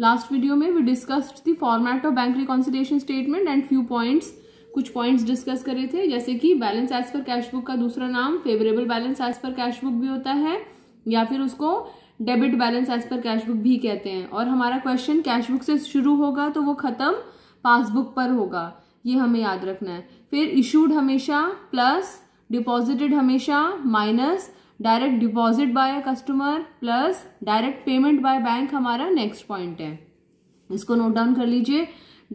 last video में we discussed the format of bank reconciliation statement and few points कुछ points discuss करे थे जैसे कि balance as per cash book का दूसरा नाम favourable balance as per cash book भी होता है या फिर उसको debit balance as per cash book भी कहते हैं और हमारा क्वेश्चन कैश बुक से शुरू होगा तो वो ख़त्म पासबुक पर होगा ये हमें याद रखना है फिर इशूड हमेशा प्लस डिपॉजिटेड हमेशा minus direct deposit by customer plus direct payment by bank हमारा नेक्स्ट पॉइंट है इसको नोट डाउन कर लीजिए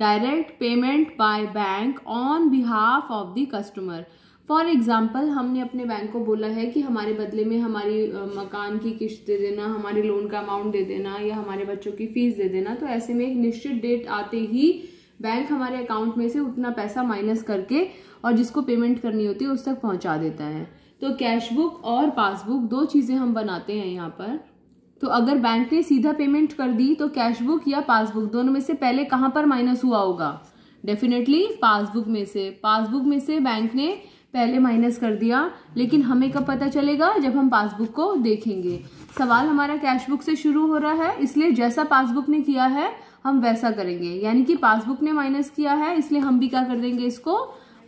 direct payment by bank on behalf of the customer for example हमने अपने बैंक को बोला है कि हमारे बदले में हमारी मकान की किश्त दे देना हमारे लोन का अमाउंट दे देना या हमारे बच्चों की फीस दे देना तो ऐसे में एक निश्चित डेट आते ही बैंक हमारे अकाउंट में से उतना पैसा माइनस करके और जिसको पेमेंट करनी होती है उस तक पहुंचा देता है तो कैश बुक और पासबुक दो चीज़ें हम बनाते हैं यहाँ पर तो अगर बैंक ने सीधा पेमेंट कर दी तो कैश बुक या पासबुक दोनों में से पहले कहाँ पर माइनस हुआ होगा डेफिनेटली पासबुक में से पासबुक में से बैंक ने पहले माइनस कर दिया लेकिन हमें कब पता चलेगा जब हम पासबुक को देखेंगे सवाल हमारा कैश बुक से शुरू हो रहा है इसलिए जैसा पासबुक ने किया है हम वैसा करेंगे यानी कि पासबुक ने माइनस किया है इसलिए हम भी क्या कर देंगे इसको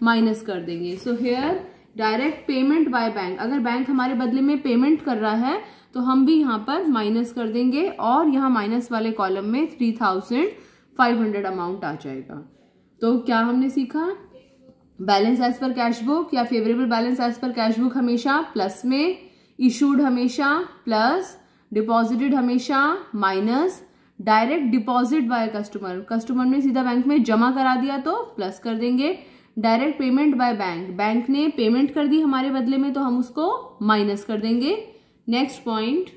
माइनस कर देंगे so here direct payment by bank अगर बैंक हमारे बदले में पेमेंट कर रहा है तो हम भी यहाँ पर माइनस कर देंगे और यहाँ माइनस वाले कॉलम में three thousand five hundred amount आ जाएगा तो क्या हमने सीखा balance as per cash book या favourable balance as per cash book हमेशा प्लस में इशूड हमेशा प्लस डिपॉजिटेड हमेशा minus direct deposit by customer customer ने सीधा बैंक में जमा करा दिया तो प्लस कर देंगे direct payment by bank bank ने पेमेंट कर दी हमारे बदले में तो हम उसको माइनस कर देंगे next point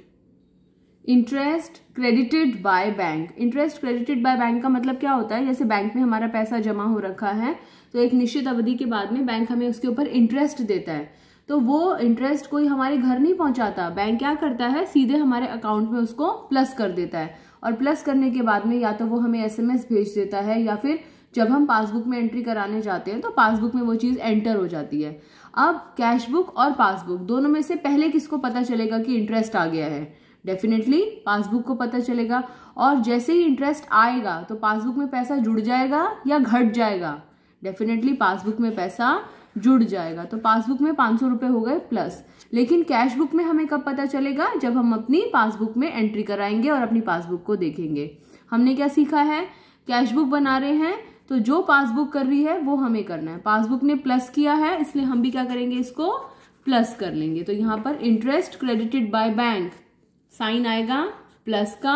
interest credited by bank interest credited by bank का मतलब क्या होता है जैसे बैंक में हमारा पैसा जमा हो रखा है तो एक निश्चित अवधि के बाद में बैंक हमें उसके ऊपर इंटरेस्ट देता है तो वो इंटरेस्ट कोई हमारे घर नहीं पहुंचाता बैंक क्या करता है सीधे हमारे अकाउंट में उसको प्लस कर देता है और प्लस करने के बाद में या तो वो हमें एसएमएस भेज देता है या फिर जब हम पासबुक में एंट्री कराने जाते हैं तो पासबुक में वो चीज़ एंटर हो जाती है अब कैश बुक और पासबुक दोनों में से पहले किसको पता चलेगा कि इंटरेस्ट आ गया है डेफिनेटली पासबुक को पता चलेगा और जैसे ही इंटरेस्ट आएगा तो पासबुक में पैसा जुड़ जाएगा या घट जाएगा डेफिनेटली पासबुक में पैसा जुड़ जाएगा तो पासबुक में पाँच सौ रुपये हो गए प्लस लेकिन कैश बुक में हमें कब पता चलेगा जब हम अपनी पासबुक में एंट्री कराएंगे और अपनी पासबुक को देखेंगे हमने क्या सीखा है कैश बुक बना रहे हैं तो जो पासबुक कर रही है वो हमें करना है पासबुक ने प्लस किया है इसलिए हम भी क्या करेंगे इसको प्लस कर लेंगे तो यहाँ पर interest credited by bank sign आएगा प्लस का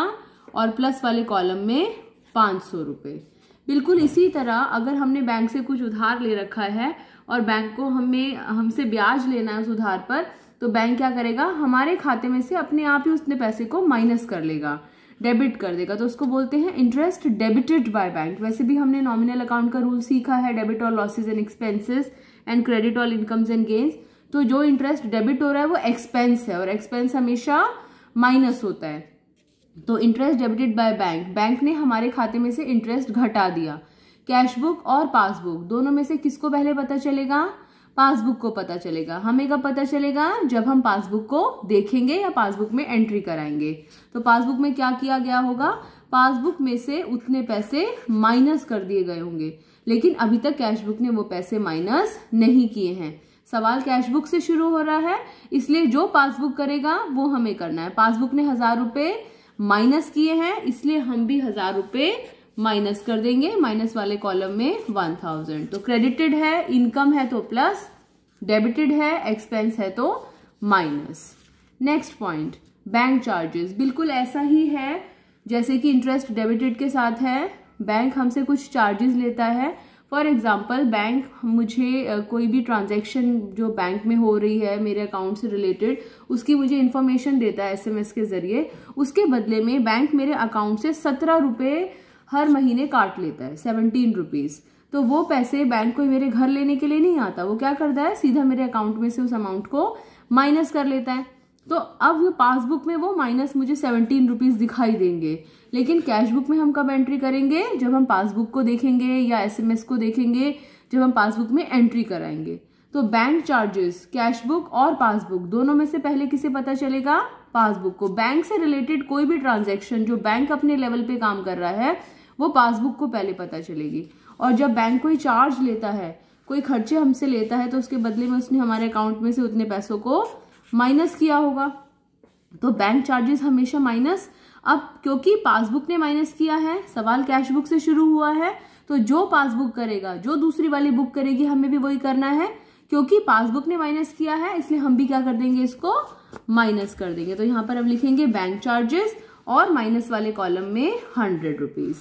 और प्लस वाले कॉलम में पांच सौ बिल्कुल इसी तरह अगर हमने बैंक से कुछ उधार ले रखा है और बैंक को हमें हमसे ब्याज लेना है उस उधार पर तो बैंक क्या करेगा हमारे खाते में से अपने आप ही उसने पैसे को माइनस कर लेगा डेबिट कर देगा तो उसको बोलते हैं इंटरेस्ट डेबिटेड बाय बैंक वैसे भी हमने नॉमिनल अकाउंट का रूल सीखा है डेबिट और losses and expenses and credit और इनकम्स एंड गेन्स तो जो इंटरेस्ट डेबिट हो रहा है वो एक्सपेंस है और एक्सपेंस हमेशा माइनस होता है तो interest debited by bank bank ने हमारे खाते में से इंटरेस्ट घटा दिया कैशबुक और पासबुक दोनों में से किसको पहले पता चलेगा पासबुक को पता चलेगा हमें कब पता चलेगा जब हम पासबुक को देखेंगे या पासबुक में एंट्री कराएंगे तो पासबुक में क्या किया गया होगा पासबुक में से उतने पैसे माइनस कर दिए गए होंगे लेकिन अभी तक कैशबुक ने वो पैसे माइनस नहीं किए हैं सवाल कैशबुक से शुरू हो रहा है इसलिए जो पासबुक करेगा वो हमें करना है पासबुक ने हजार रुपये माइनस किए हैं इसलिए हम भी हजार रुपये माइनस कर देंगे माइनस वाले कॉलम में वन थाउजेंड तो क्रेडिटेड है इनकम है तो प्लस डेबिटेड है एक्सपेंस है तो minus next point bank charges बिल्कुल ऐसा ही है जैसे कि इंटरेस्ट डेबिटेड के साथ है बैंक हमसे कुछ चार्जेस लेता है फॉर एग्ज़ाम्पल बैंक मुझे कोई भी ट्रांजेक्शन जो बैंक में हो रही है मेरे अकाउंट से रिलेटेड उसकी मुझे इन्फॉर्मेशन देता है एसएमएस के ज़रिए उसके बदले में बैंक मेरे अकाउंट से सत्रह रुपये हर महीने काट लेता है सेवनटीन रुपीज़ तो वो पैसे बैंक को मेरे घर लेने के लिए नहीं आता वो क्या करता है सीधा मेरे अकाउंट में से उस अमाउंट को माइनस कर लेता है तो अब ये पासबुक में वो माइनस मुझे सेवनटीन रुपीज़ दिखाई देंगे लेकिन कैशबुक में हम कब एंट्री करेंगे जब हम पासबुक को देखेंगे या एसएमएस को देखेंगे जब हम पासबुक में एंट्री कराएंगे तो बैंक चार्जेस कैशबुक और पासबुक दोनों में से पहले किसे पता चलेगा पासबुक को बैंक से रिलेटेड कोई भी ट्रांजेक्शन जो बैंक अपने लेवल पे काम कर रहा है वो पासबुक को पहले पता चलेगी और जब बैंक कोई चार्ज लेता है कोई खर्चे हमसे लेता है तो उसके बदले में उसने हमारे अकाउंट में से उतने पैसों को माइनस किया होगा तो बैंक चार्जेस हमेशा माइनस अब क्योंकि पासबुक ने माइनस किया है सवाल कैश बुक से शुरू हुआ है तो जो पासबुक करेगा जो दूसरी वाली बुक करेगी हमें भी वही करना है क्योंकि पासबुक ने माइनस किया है इसलिए हम भी क्या कर देंगे इसको माइनस कर देंगे तो यहां पर हम लिखेंगे बैंक चार्जेस और माइनस वाले कॉलम में हंड्रेड रुपीज़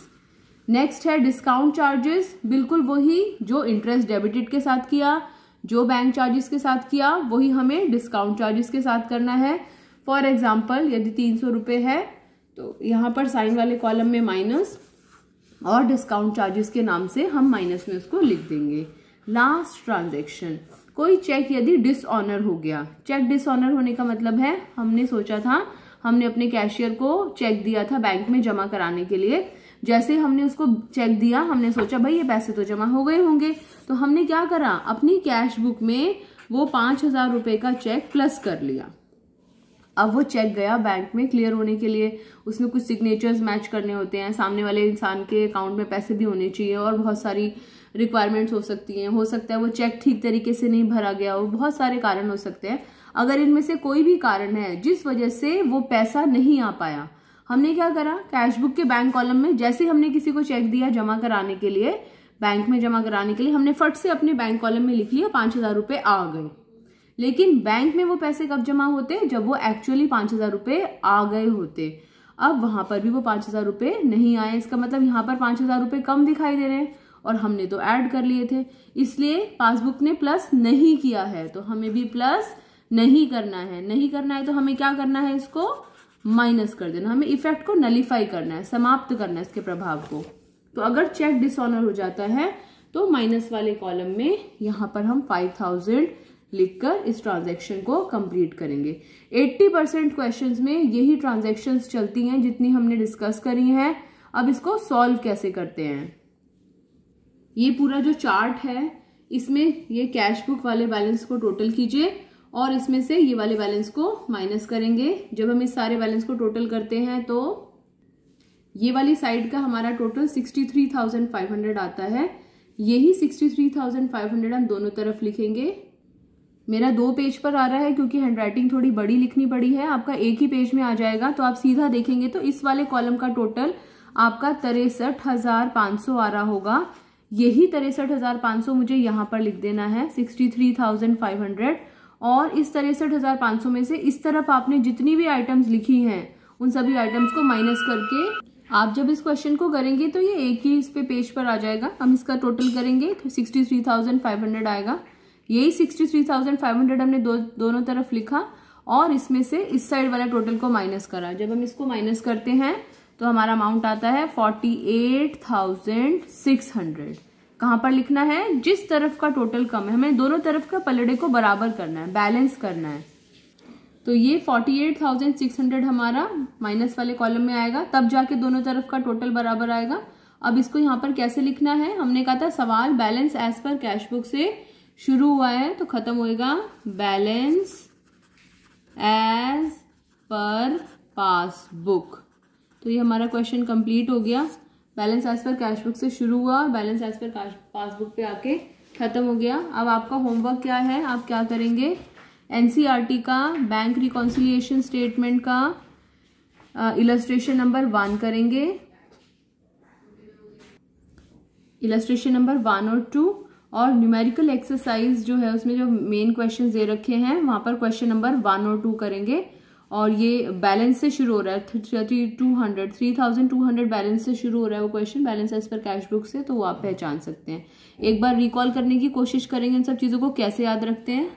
नेक्स्ट है डिस्काउंट चार्जेस बिल्कुल वही जो इंटरेस्ट डेबिटेड के साथ किया जो बैंक चार्जेस के साथ किया वही हमें डिस्काउंट चार्जेस के साथ करना है फॉर एग्जाम्पल यदि तीन सौ रुपये है तो यहाँ पर साइन वाले कॉलम में माइनस और डिस्काउंट चार्जेस के नाम से हम माइनस में उसको लिख देंगे लास्ट ट्रांजेक्शन कोई चेक यदि डिसऑनर हो गया चेक डिसऑनर होने का मतलब है हमने सोचा था हमने अपने कैशियर को चेक दिया था बैंक में जमा कराने के लिए जैसे हमने उसको चेक दिया हमने सोचा भाई ये पैसे तो जमा हो गए होंगे तो हमने क्या करा अपनी कैश बुक में वो पांच हजार रुपए का चेक प्लस कर लिया अब वो चेक गया बैंक में क्लियर होने के लिए उसमें कुछ सिग्नेचर्स मैच करने होते हैं सामने वाले इंसान के अकाउंट में पैसे भी होने चाहिए और बहुत सारी रिक्वायरमेंट्स हो सकती हैं हो सकता है वो चेक ठीक तरीके से नहीं भरा गया हो बहुत सारे कारण हो सकते हैं अगर इनमें से कोई भी कारण है जिस वजह से वो पैसा नहीं आ पाया हमने क्या करा कैश बुक के बैंक कॉलम में जैसे हमने किसी को चेक दिया जमा कराने के लिए बैंक में जमा कराने के लिए हमने फट से अपने बैंक कॉलम में लिख लिया पांच हज़ार रूपये आ गए लेकिन बैंक में वो पैसे कब जमा होते जब वो एक्चुअली पांच हज़ार रुपए आ गए होते अब वहां पर भी वो पांच हज़ार रूपये नहीं आए इसका मतलब यहाँ पर पांच हज़ार रुपये कम दिखाई दे रहे हैं और हमने तो ऐड कर लिए थे इसलिए पासबुक ने प्लस नहीं किया है तो हमें भी प्लस नहीं करना है नहीं करना है तो हमें क्या करना है इसको माइनस कर देना हमें इफेक्ट को नलीफाई करना है समाप्त करना है इसके प्रभाव को तो अगर चेक डिसऑनर हो जाता है तो माइनस वाले कॉलम में यहां पर हम फाइव थाउजेंड लिखकर इस ट्रांजैक्शन को कंप्लीट करेंगे 80 परसेंट क्वेश्चन में यही ट्रांजेक्शन चलती हैं जितनी हमने डिस्कस करी है अब इसको सॉल्व कैसे करते हैं ये पूरा जो चार्ट है इसमें ये कैश बुक वाले बैलेंस को टोटल कीजिए और इसमें से ये वाले बैलेंस को माइनस करेंगे जब हम इस सारे बैलेंस को टोटल करते हैं तो ये वाली साइड का हमारा total sixty three thousand five hundred आता है यही sixty three thousand five hundred हम दोनों तरफ लिखेंगे मेरा दो पेज पर आ रहा है क्योंकि हैंड राइटिंग थोड़ी बड़ी लिखनी पड़ी है आपका एक ही पेज में आ जाएगा तो आप सीधा देखेंगे तो इस वाले कॉलम का टोटल आपका तिरसठ हजार पांच सौ आ रहा होगा यही तिरसठ हजार पांच सौ मुझे यहाँ पर लिख देना है sixty three thousand five hundred और इस तिरसठ हज़ार पाँच सौ में से इस तरफ आपने जितनी भी आइटम्स लिखी हैं उन सभी आइटम्स को माइनस करके आप जब इस क्वेश्चन को करेंगे तो ये एक ही इस पे पेज पर आ जाएगा हम इसका टोटल करेंगे तो sixty three thousand five hundred आएगा यही sixty three thousand five hundred हमने दो दोनों तरफ लिखा और इसमें से इस साइड वाला टोटल को माइनस करा जब हम इसको माइनस करते हैं तो हमारा अमाउंट आता है forty eight thousand six hundred कहां पर लिखना है जिस तरफ का टोटल कम है हमें दोनों तरफ का पलड़े को बराबर करना है बैलेंस करना है तो ये forty eight thousand six hundred हमारा माइनस वाले कॉलम में आएगा तब जाके दोनों तरफ का टोटल बराबर आएगा अब इसको यहां पर कैसे लिखना है हमने कहा था सवाल balance as per cash book से शुरू हुआ है तो खत्म होएगा बैलेंस एज पर पासबुक तो ये हमारा क्वेश्चन कंप्लीट हो गया balance as per cash book से शुरू हुआ और बैलेंस एज पर पासबुक पे आके खत्म हो गया अब आपका होमवर्क क्या है आप क्या करेंगे एनसीईआरटी e का बैंक रिकॉन्सिलियेशन स्टेटमेंट का इलस्ट्रेशन नंबर वन करेंगे इलस्ट्रेशन नंबर वन और टू और न्यूमेरिकल एक्सरसाइज जो है उसमें जो मेन क्वेश्चन दे रखे हैं वहां पर क्वेश्चन नंबर वन और टू करेंगे और ये बैलेंस से शुरू हो रहा है three two hundred three thousand two hundred balance से शुरू हो रहा है वो question balance as per cash book से तो वो आप पहचान सकते हैं एक बार रिकॉल करने की कोशिश करेंगे इन सब चीज़ों को कैसे याद रखते हैं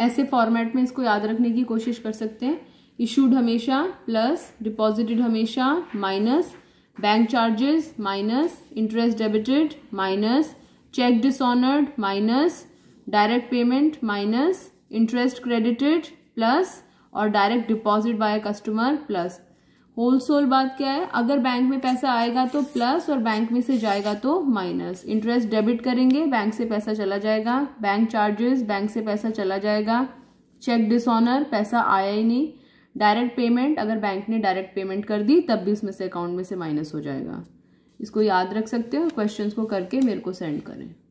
ऐसे फॉर्मेट में इसको याद रखने की कोशिश कर सकते हैं इशूड हमेशा प्लस डिपॉजिटेड हमेशा minus bank charges minus interest debited minus cheque dishonoured minus direct payment minus interest credited plus और direct deposit by customer plus whole sole बात क्या है अगर बैंक में पैसा आएगा तो प्लस और बैंक में से जाएगा तो माइनस इंटरेस्ट डेबिट करेंगे बैंक से पैसा चला जाएगा बैंक चार्जेस बैंक से पैसा चला जाएगा चेक डिसऑनर पैसा आया ही नहीं डायरेक्ट पेमेंट अगर बैंक ने डायरेक्ट पेमेंट कर दी तब भी उसमें से अकाउंट में से माइनस हो जाएगा इसको याद रख सकते हो क्वेश्चंस को करके मेरे को सेंड करें